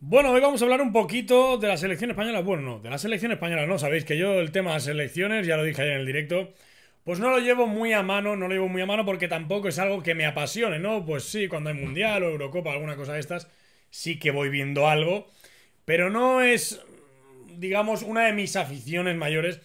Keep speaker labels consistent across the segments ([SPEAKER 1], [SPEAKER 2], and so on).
[SPEAKER 1] Bueno, hoy vamos a hablar un poquito de la selección española. Bueno, no, de la selección española no. Sabéis que yo el tema de las selecciones, ya lo dije ayer en el directo, pues no lo llevo muy a mano, no lo llevo muy a mano porque tampoco es algo que me apasione, ¿no? Pues sí, cuando hay Mundial o Eurocopa, alguna cosa de estas, sí que voy viendo algo. Pero no es, digamos, una de mis aficiones mayores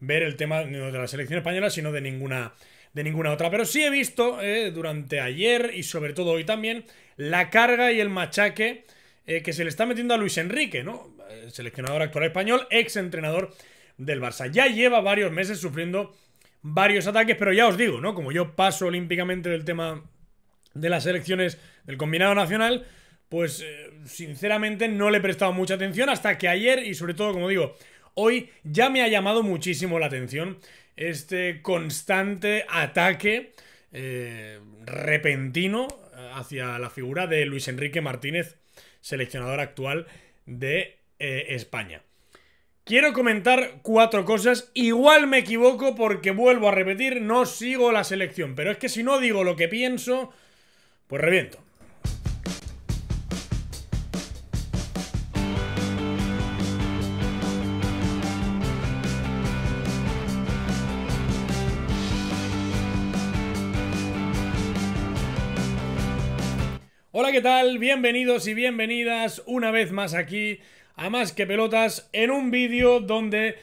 [SPEAKER 1] ver el tema de la selección española, sino de ninguna, de ninguna otra. Pero sí he visto eh, durante ayer y sobre todo hoy también la carga y el machaque eh, que se le está metiendo a Luis Enrique, ¿no? Eh, seleccionador actual español, ex entrenador del Barça. Ya lleva varios meses sufriendo varios ataques, pero ya os digo, ¿no? Como yo paso olímpicamente del tema de las elecciones del combinado nacional, pues eh, sinceramente no le he prestado mucha atención hasta que ayer y sobre todo, como digo, hoy ya me ha llamado muchísimo la atención este constante ataque repentino hacia la figura de Luis Enrique Martínez seleccionador actual de eh, España. Quiero comentar cuatro cosas. Igual me equivoco porque vuelvo a repetir, no sigo la selección. Pero es que si no digo lo que pienso, pues reviento. Hola, ¿qué tal? Bienvenidos y bienvenidas una vez más aquí a Más que Pelotas en un vídeo donde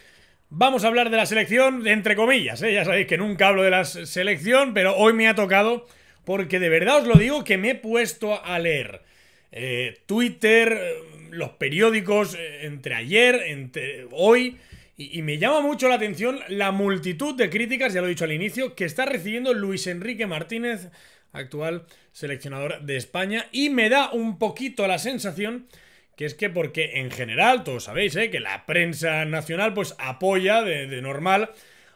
[SPEAKER 1] vamos a hablar de la selección, entre comillas, ¿eh? ya sabéis que nunca hablo de la selección, pero hoy me ha tocado porque de verdad os lo digo que me he puesto a leer eh, Twitter, los periódicos eh, entre ayer, entre hoy, y me llama mucho la atención la multitud de críticas, ya lo he dicho al inicio, que está recibiendo Luis Enrique Martínez actual seleccionador de España. Y me da un poquito la sensación que es que porque en general, todos sabéis, ¿eh? que la prensa nacional pues apoya de, normal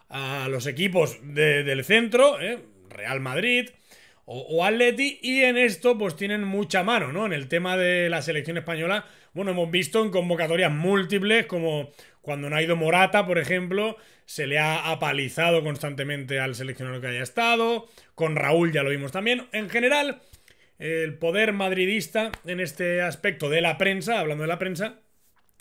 [SPEAKER 1] a los equipos del centro, ¿eh? Real Madrid, o, o, Atleti y en esto pues tienen mucha mano, ¿no? En el tema de la selección española, bueno, hemos visto en convocatorias múltiples como cuando no ha ido Morata, por ejemplo, se le ha apalizado constantemente al seleccionador que haya estado, con Raúl ya lo vimos también, en general... El poder madridista en este aspecto de la prensa, hablando de la prensa,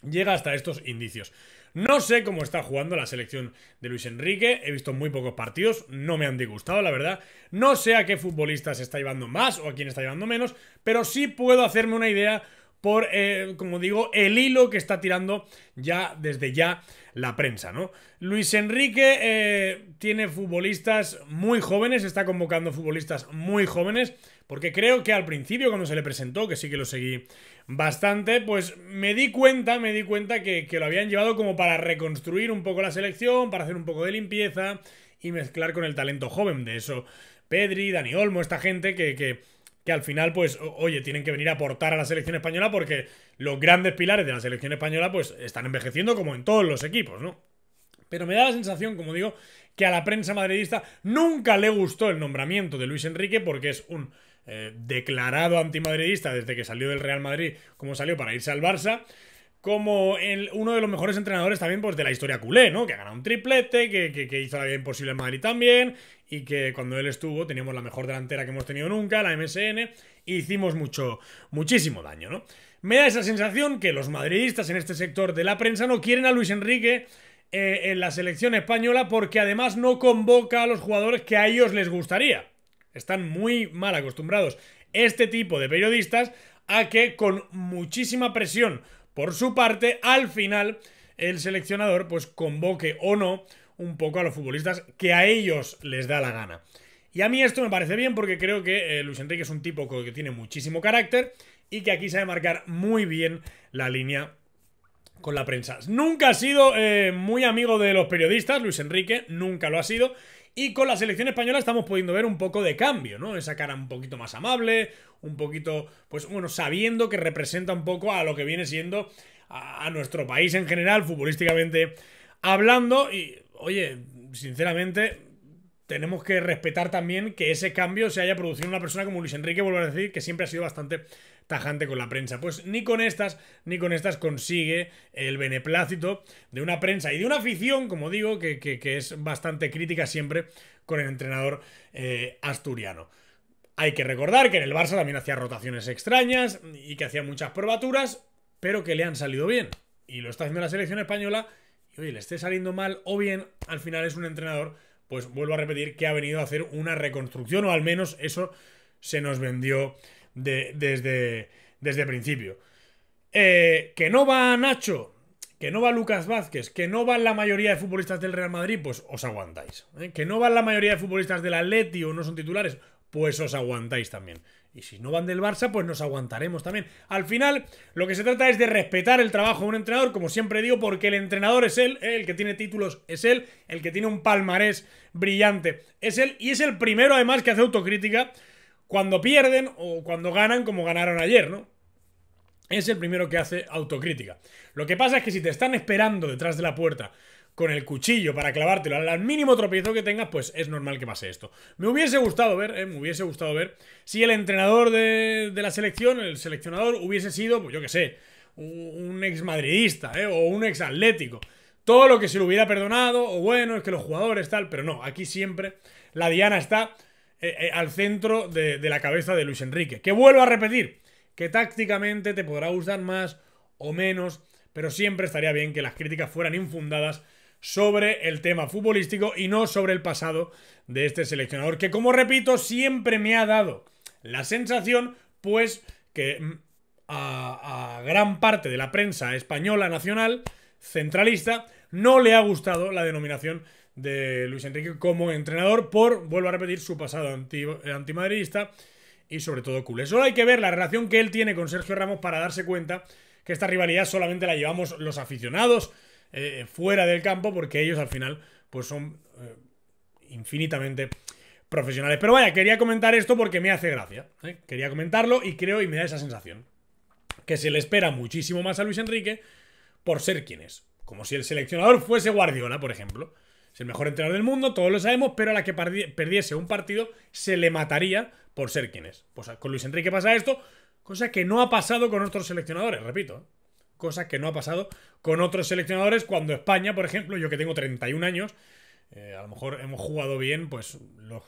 [SPEAKER 1] llega hasta estos indicios. No sé cómo está jugando la selección de Luis Enrique, he visto muy pocos partidos, no me han disgustado, la verdad. No sé a qué futbolista se está llevando más o a quién está llevando menos, pero sí puedo hacerme una idea por, eh, como digo, el hilo que está tirando ya desde ya la prensa, ¿no? Luis Enrique eh, tiene futbolistas muy jóvenes, está convocando futbolistas muy jóvenes, porque creo que al principio cuando se le presentó, que sí que lo seguí bastante, pues me di cuenta, me di cuenta que, lo habían llevado como para reconstruir un poco la selección, para hacer un poco de limpieza y mezclar con el talento joven de eso. Pedri, Dani Olmo, esta gente que, que que al final, pues, oye, tienen que venir a aportar a la selección española porque los grandes pilares de la selección española, pues, están envejeciendo como en todos los equipos, ¿no? Pero me da la sensación, como digo, que a la prensa madridista nunca le gustó el nombramiento de Luis Enrique porque es un eh, declarado antimadridista desde que salió del Real Madrid como salió para irse al Barça como uno de los mejores entrenadores también pues, de la historia culé, ¿no? Que ha ganado un triplete, que, hizo la vida imposible en Madrid también, y que cuando él estuvo teníamos la mejor delantera que hemos tenido nunca, la MSN, e hicimos mucho, muchísimo daño, ¿no? Me da esa sensación que los madridistas en este sector de la prensa no quieren a Luis Enrique eh, en la selección española porque además no convoca a los jugadores que a ellos les gustaría. Están muy mal acostumbrados este tipo de periodistas a que con muchísima presión por su parte, al final, el seleccionador pues convoque o no un poco a los futbolistas que a ellos les da la gana. Y a mí esto me parece bien porque creo que eh, Luis Enrique es un tipo que tiene muchísimo carácter y que aquí sabe marcar muy bien la línea con la prensa. Nunca ha sido eh, muy amigo de los periodistas, Luis Enrique, nunca lo ha sido. Y con la selección española estamos pudiendo ver un poco de cambio, ¿no? Esa cara un poquito más amable, un poquito, pues bueno, sabiendo que representa un poco a lo que viene siendo a, nuestro país en general, futbolísticamente hablando. Y, oye, sinceramente, tenemos que respetar también que ese cambio se haya producido en una persona como Luis Enrique, vuelvo a decir, que siempre ha sido bastante tajante con la prensa. Pues ni con estas, ni con estas consigue el beneplácito de una prensa y de una afición, como digo, que, es bastante crítica siempre con el entrenador eh, asturiano. Hay que recordar que en el Barça también hacía rotaciones extrañas y que hacía muchas probaturas, pero que le han salido bien. Y lo está haciendo la selección española. Y oye, le esté saliendo mal o bien, al final es un entrenador, pues vuelvo a repetir, que ha venido a hacer una reconstrucción, o al menos eso se nos vendió desde, desde el principio. Eh, que no va Nacho, que no va Lucas Vázquez, que no van la mayoría de futbolistas del Real Madrid, pues os aguantáis. ¿eh? Que no van la mayoría de futbolistas del Atleti o no son titulares, pues os aguantáis también. Y si no van del Barça, pues nos aguantaremos también. Al final, lo que se trata es de respetar el trabajo de un entrenador, como siempre digo, porque el entrenador es él, ¿eh? el que tiene títulos es él, el que tiene un palmarés brillante es él, y es el primero además que hace autocrítica cuando pierden o cuando ganan como ganaron ayer, ¿no? Es el primero que hace autocrítica. Lo que pasa es que si te están esperando detrás de la puerta con el cuchillo para clavártelo al mínimo tropiezo que tengas, pues es normal que pase esto. Me hubiese gustado ver, eh, me hubiese gustado ver si el entrenador de, la selección, el seleccionador, hubiese sido, pues yo qué sé, un, exmadridista eh, o un exatlético. Todo lo que se le hubiera perdonado, o bueno, es que los jugadores tal, pero no, aquí siempre la diana está eh, eh, al centro de, la cabeza de Luis Enrique. Que vuelvo a repetir, que tácticamente te podrá gustar más o menos, pero siempre estaría bien que las críticas fueran infundadas sobre el tema futbolístico y no sobre el pasado de este seleccionador, que como repito, siempre me ha dado la sensación, pues, que mm, a, a, gran parte de la prensa española nacional centralista no le ha gustado la denominación de Luis Enrique como entrenador por, vuelvo a repetir, su pasado anti, eh, antimadridista y sobre todo culé. Solo hay que ver la relación que él tiene con Sergio Ramos para darse cuenta que esta rivalidad solamente la llevamos los aficionados eh, fuera del campo porque ellos al final pues son eh, infinitamente profesionales. Pero vaya, quería comentar esto porque me hace gracia. Quería comentarlo y creo y me da esa sensación. Que se le espera muchísimo más a Luis Enrique por ser quien es. Como si el seleccionador fuese Guardiola, por ejemplo. Es el mejor entrenador del mundo, todos lo sabemos, pero a la que perdiese un partido se le mataría por ser quien es. Pues con Luis Enrique pasa esto, cosa que no ha pasado con otros seleccionadores, repito. ¿eh? Cosa que no ha pasado con otros seleccionadores cuando España, por ejemplo, yo que tengo 31 años, eh, a lo mejor hemos jugado bien pues los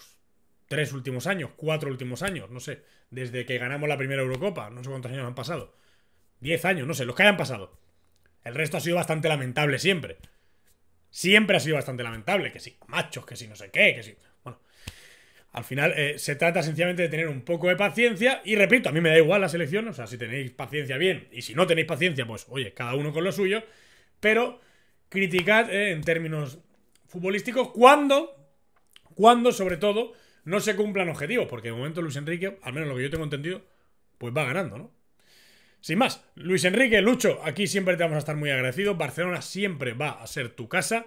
[SPEAKER 1] tres últimos años, cuatro últimos años, no sé, desde que ganamos la primera Eurocopa, no sé cuántos años han pasado. 10 años, no sé, los que hayan pasado. El resto ha sido bastante lamentable siempre siempre ha sido bastante lamentable. Que sí machos, que si no sé qué, que sí Bueno. Al final eh, se trata sencillamente de tener un poco de paciencia. Y repito, a mí me da igual la selección. O sea, si tenéis paciencia, bien. Y si no tenéis paciencia, pues oye, cada uno con lo suyo. Pero criticad eh, en términos futbolísticos cuando, cuando sobre todo, no se cumplan objetivos. Porque de momento Luis Enrique, al menos lo que yo tengo entendido, pues va ganando, ¿no? Sin más, Luis Enrique, Lucho, aquí siempre te vamos a estar muy agradecido. Barcelona siempre va a ser tu casa.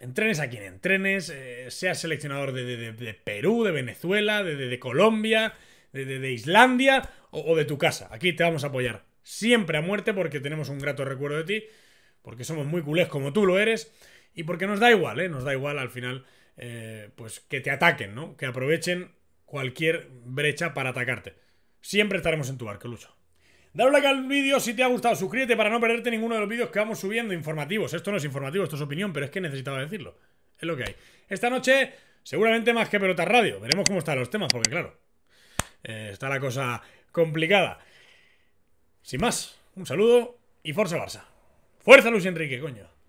[SPEAKER 1] Entrenes a quien entrenes, Sea eh, seas seleccionador de, Perú, de Venezuela, de, Colombia, de, Islandia o, de tu casa. Aquí te vamos a apoyar siempre a muerte porque tenemos un grato recuerdo de ti, porque somos muy culés como tú lo eres y porque nos da igual, ¿eh? Nos da igual al final, eh, pues que te ataquen, ¿no? Que aprovechen cualquier brecha para atacarte. Siempre estaremos en tu barco, Lucho. Dale like al vídeo si te ha gustado, suscríbete para no perderte ninguno de los vídeos que vamos subiendo informativos. Esto no es informativo, esto es opinión, pero es que necesitaba decirlo. Es lo que hay. Esta noche, seguramente más que pelotas radio. Veremos cómo están los temas, porque claro, eh, está la cosa complicada. Sin más, un saludo y fuerza Barça. Fuerza Luis Enrique, coño.